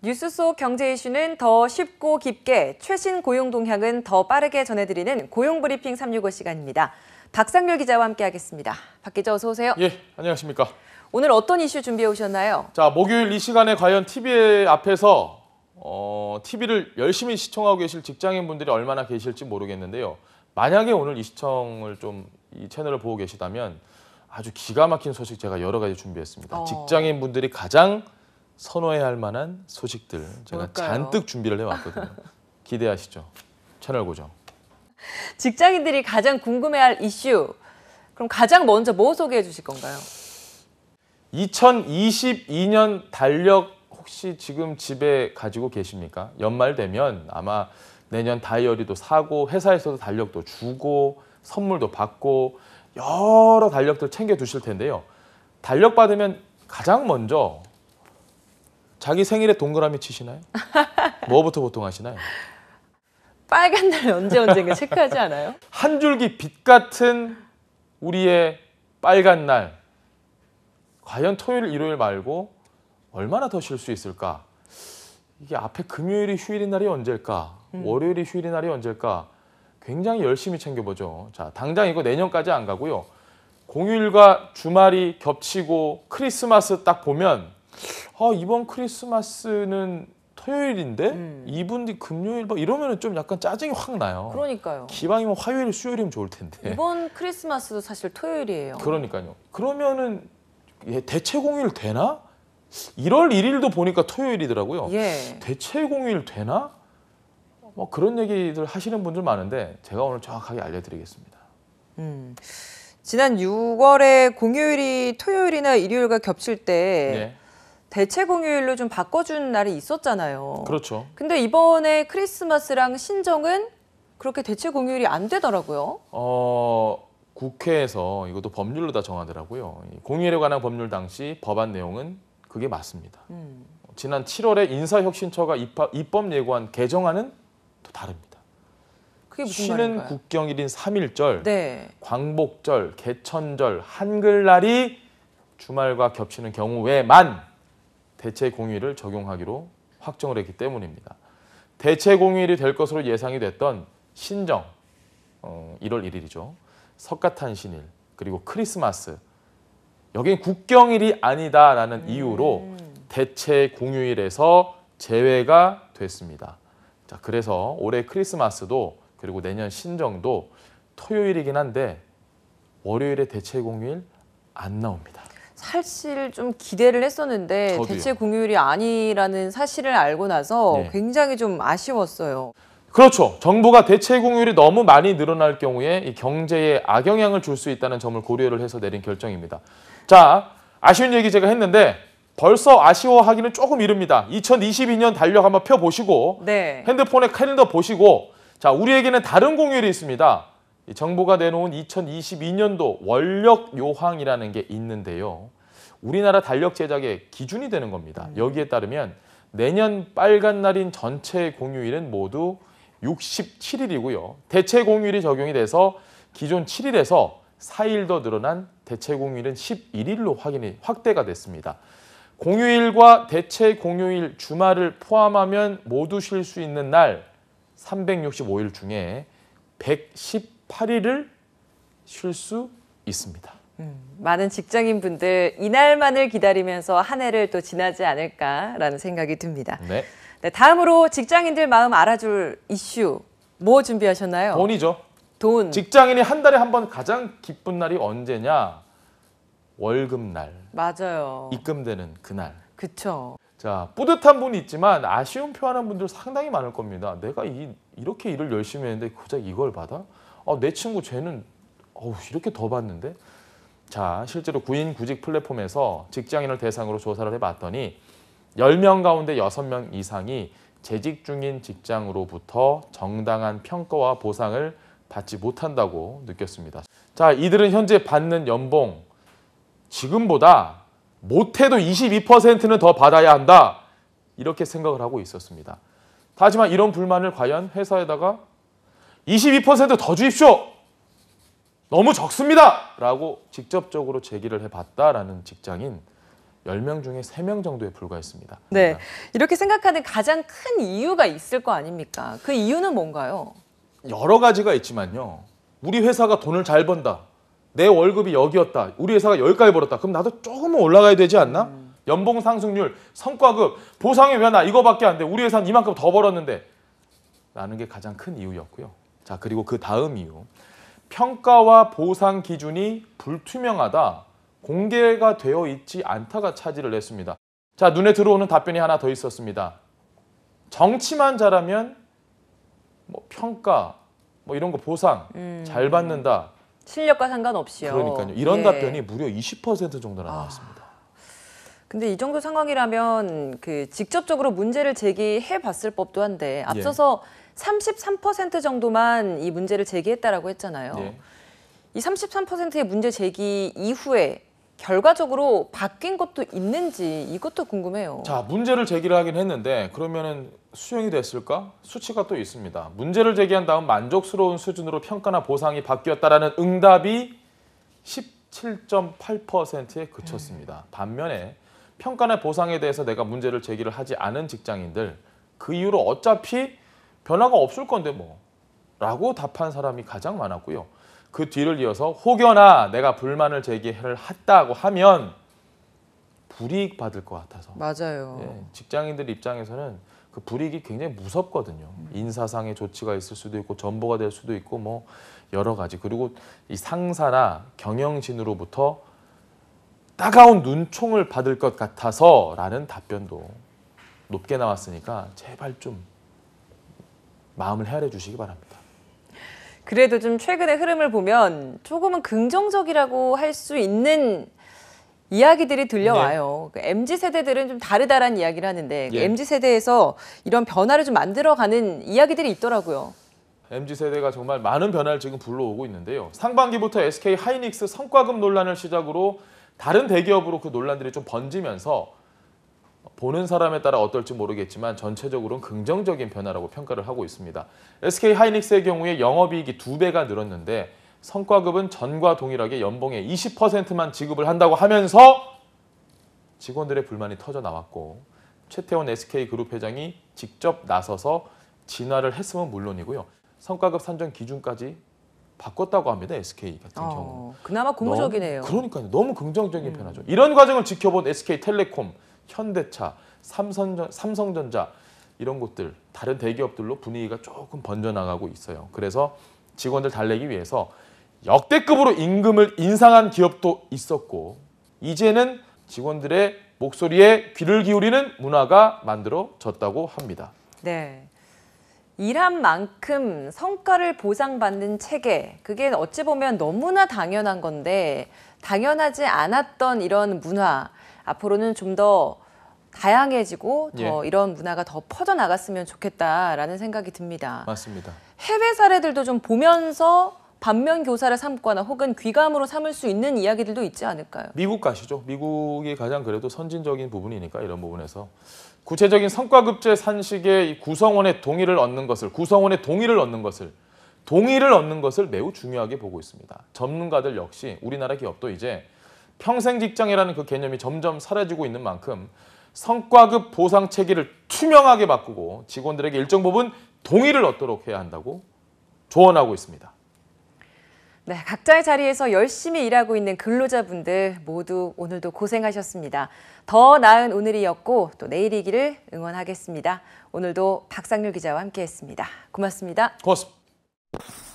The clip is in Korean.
뉴스 속 경제 이슈는 더 쉽고 깊게 최신 고용 동향은 더 빠르게 전해드리는 고용 브리핑 365 시간입니다. 박상렬 기자와 함께하겠습니다. 박 기자 어서 오세요. 예, 안녕하십니까. 오늘 어떤 이슈 준비해 오셨나요? 자, 목요일 이 시간에 과연 TV 앞에서 어, TV를 열심히 시청하고 계실 직장인 분들이 얼마나 계실지 모르겠는데요. 만약에 오늘 이 시청을 좀 이 채널을 보고 계시다면 아주 기가 막힌 소식 제가 여러 가지 준비했습니다. 어... 직장인 분들이 가장 선호해야 할 만한 소식들 제가 뭘까요? 잔뜩 준비를 해왔거든요. 기대하시죠. 채널 고정. 직장인들이 가장 궁금해할 이슈. 그럼 가장 먼저 뭐 소개해 주실 건가요? 2022년 달력 혹시 지금 집에 가지고 계십니까? 연말 되면 아마 내년 다이어리도 사고 회사에서도 달력도 주고 선물도 받고 여러 달력들 챙겨 두실 텐데요. 달력 받으면 가장 먼저 자기 생일에 동그라미 치시나요? 뭐부터 보통 하시나요? 빨간 날 언제 언제인가 체크하지 않아요? 한 줄기 빛 같은 우리의 빨간 날. 과연 토요일, 일요일 말고 얼마나 더 쉴 수 있을까? 이게 앞에 금요일이 휴일인 날이 언제일까? 음. 월요일이 휴일인 날이 언제일까? 굉장히 열심히 챙겨보죠. 자, 당장 이거 내년까지 안 가고요. 공휴일과 주말이 겹치고 크리스마스 딱 보면 아 이번 크리스마스는 토요일인데 음. 2분 뒤 금요일 막 뭐 이러면은 좀 약간 짜증이 확 나요. 그러니까요. 기왕이면 화요일, 수요일이면 좋을 텐데. 이번 크리스마스도 사실 토요일이에요. 그러니까요. 그러면은 예, 대체 공휴일 되나? 1월 1일도 보니까 토요일이더라고요. 예. 대체 공휴일 되나? 뭐 그런 얘기들 하시는 분들 많은데 제가 오늘 정확하게 알려드리겠습니다. 음. 지난 6월에 공휴일이 토요일이나 일요일과 겹칠 때 예. 대체 공휴일로 좀 바꿔준 날이 있었잖아요. 그렇죠. 근데 이번에 크리스마스랑 신정은 그렇게 대체 공휴일이 안 되더라고요. 어, 국회에서 이것도 법률로 다 정하더라고요. 공휴일에 관한 법률 당시 법안 내용은 그게 맞습니다. 음. 지난 7월에 인사혁신처가 입하, 입법 예고한 개정안은 또 다릅니다. 그게 무슨 쉬는 말인가요? 국경일인 3일절, 네. 광복절, 개천절, 한글날이 주말과 겹치는 경우에만 대체 공휴일을 적용하기로 확정을 했기 때문입니다. 대체 공휴일이 될 것으로 예상이 됐던 신정 어, 1월 1일이죠. 석가탄신일 그리고 크리스마스 여긴 국경일이 아니다라는 음. 이유로 대체 공휴일에서 제외가 됐습니다. 자, 그래서 올해 크리스마스도 그리고 내년 신정도 토요일이긴 한데 월요일에 대체 공휴일 안 나옵니다. 사실 좀 기대를 했었는데 저도요. 대체 공휴일이 아니라는 사실을 알고 나서 네. 굉장히 좀 아쉬웠어요. 그렇죠. 정부가 대체 공휴일이 너무 많이 늘어날 경우에 이 경제에 악영향을 줄 수 있다는 점을 고려를 해서 내린 결정입니다. 자, 아쉬운 얘기 제가 했는데 벌써 아쉬워하기는 조금 이릅니다. 2022년 달력 한번 펴보시고 네. 핸드폰에 캘린더 보시고 자, 우리에게는 다른 공휴일이 있습니다. 정부가 내놓은 2022년도 원력 요황이라는게 있는데요. 우리나라 달력 제작의 기준이 되는 겁니다. 음. 여기에 따르면 내년 빨간 날인 전체 공휴일은 모두 67일이고요. 대체 공휴일이 적용이 돼서 기존 7일에서 4일 더 늘어난 대체 공휴일은 11일로 확인이 확대가 됐습니다. 공휴일과 대체 공휴일 주말을 포함하면 모두 쉴 수 있는 날 365일 중에 110 8일을 쉴 수 있습니다. 음, 많은 직장인 분들 이날만을 기다리면서 한 해를 또 지나지 않을까라는 생각이 듭니다. 네. 네, 다음으로 직장인들 마음 알아줄 이슈 뭐 준비하셨나요? 돈이죠. 돈. 직장인이 한 달에 한 번 가장 기쁜 날이 언제냐? 월급날. 맞아요. 입금되는 그날. 그쵸. 자 뿌듯한 분이 있지만 아쉬운 표하는 분들 상당히 많을 겁니다. 내가 이, 이렇게 일을 열심히 했는데 고작 이걸 받아? 아, 내 친구 쟤는 어우, 이렇게 더 받는데? 자, 실제로 구인 구직 플랫폼에서 직장인을 대상으로 조사를 해봤더니 10명 가운데 6명 이상이 재직 중인 직장으로부터 정당한 평가와 보상을 받지 못한다고 느꼈습니다. 자, 이들은 현재 받는 연봉 지금보다 못해도 22%는 더 받아야 한다. 이렇게 생각을 하고 있었습니다. 하지만 이런 불만을 과연 회사에다가 22%더 주십시오. 너무 적습니다. 라고 직접적으로 제기를 해봤다라는 직장인 10명 중에 3명 정도에 불과했습니다. 네. 이렇게 생각하는 가장 큰 이유가 있을 거 아닙니까? 그 이유는 뭔가요? 여러 가지가 있지만요. 우리 회사가 돈을 잘 번다. 내 월급이 여기였다. 우리 회사가 여기까지 벌었다. 그럼 나도 조금은 올라가야 되지 않나? 음. 연봉 상승률, 성과급, 보상의 변화 이거밖에 안 돼. 우리 회사는 이만큼 더 벌었는데. 라는 게 가장 큰 이유였고요. 자, 그리고 그 다음 이유. 평가와 보상 기준이 불투명하다, 공개가 되어 있지 않다가 차지를 냈습니다. 자, 눈에 들어오는 답변이 하나 더 있었습니다. 정치만 잘하면 뭐 평가, 뭐 이런 거 보상 음. 잘 받는다. 실력과 상관없이요. 그러니까요. 이런 예. 답변이 무려 20% 정도나 아. 나왔습니다. 아. 근데 이 정도 상황이라면 그 직접적으로 문제를 제기해 봤을 법도 한데 예. 앞서서 예. 33% 정도만 이 문제를 제기했다라고 했잖아요. 네. 이 33%의 문제 제기 이후에 결과적으로 바뀐 것도 있는지 이것도 궁금해요. 자, 문제를 제기를 하긴 했는데 그러면은 수용이 됐을까? 수치가 또 있습니다. 문제를 제기한 다음 만족스러운 수준으로 평가나 보상이 바뀌었다라는 응답이 17.8%에 그쳤습니다. 음. 반면에 평가나 보상에 대해서 내가 문제를 제기를 하지 않은 직장인들 그 이후로 어차피 변화가 없을 건데 뭐 라고 답한 사람이 가장 많았고요. 그 뒤를 이어서 혹여나 내가 불만을 제기를 했다고 하면 불이익 받을 것 같아서 맞아요. 예, 직장인들 입장에서는 그 불이익이 굉장히 무섭거든요. 음. 인사상의 조치가 있을 수도 있고 전보가 될 수도 있고 뭐 여러 가지 그리고 이 상사나 경영진으로부터 따가운 눈총을 받을 것 같아서라는 답변도 높게 나왔으니까 제발 좀 마음을 헤아려 주시기 바랍니다. 그래도 좀 최근의 흐름을 보면 조금은 긍정적이라고 할 수 있는 이야기들이 들려와요. 네. MZ 그 세대들은 좀다르다라 이야기를 하는데 그 예. MZ 세대에서 이런 변화를 좀 만들어가는 이야기들이 있더라고요. MZ 세대가 정말 많은 변화를 지금 불러오고 있는데요. 상반기부터 SK 하이닉스 성과금 논란을 시작으로 다른 대기업으로 그 논란들이 좀 번지면서 보는 사람에 따라 어떨지 모르겠지만 전체적으로는 긍정적인 변화라고 평가를 하고 있습니다. SK 하이닉스의 경우에 영업이익이 두배가 늘었는데 성과급은 전과 동일하게 연봉의 20%만 지급을 한다고 하면서 직원들의 불만이 터져 나왔고 최태원 SK그룹 회장이 직접 나서서 진화를 했으면 물론이고요. 성과급 산정 기준까지 바꿨다고 합니다. SK 같은 어, 경우. 그나마 고무적이네요. 그러니까요. 너무 긍정적인 음. 변화죠. 이런 과정을 지켜본 SK텔레콤 현대차, 삼성전, 삼성전자 이런 곳들 다른 대기업들로 분위기가 조금 번져나가고 있어요. 그래서 직원들 달래기 위해서 역대급으로 임금을 인상한 기업도 있었고 이제는 직원들의 목소리에 귀를 기울이는 문화가 만들어졌다고 합니다. 네. 일한 만큼 성과를 보상받는 체계, 그게 어찌 보면 너무나 당연한 건데 당연하지 않았던 이런 문화 앞으로는 좀 더 다양해지고 더 예. 이런 문화가 더 퍼져 나갔으면 좋겠다라는 생각이 듭니다. 맞습니다. 해외 사례들도 좀 보면서 반면 교사를 삼거나 혹은 귀감으로 삼을 수 있는 이야기들도 있지 않을까요? 미국 가시죠. 미국이 가장 그래도 선진적인 부분이니까 이런 부분에서 구체적인 성과급제 산식의 구성원의 동의를 얻는 것을 구성원의 동의를 얻는 것을 동의를 얻는 것을 매우 중요하게 보고 있습니다. 전문가들 역시 우리나라 기업도 이제 평생 직장이라는 그 개념이 점점 사라지고 있는 만큼 성과급 보상 체계를 투명하게 바꾸고 직원들에게 일정 부분 동의를 얻도록 해야 한다고 조언하고 있습니다. 네, 각자의 자리에서 열심히 일하고 있는 근로자분들 모두 오늘도 고생하셨습니다. 더 나은 오늘이었고 또 내일이기를 응원하겠습니다. 오늘도 박상률 기자와 함께했습니다. 고맙습니다. 고맙습니다. you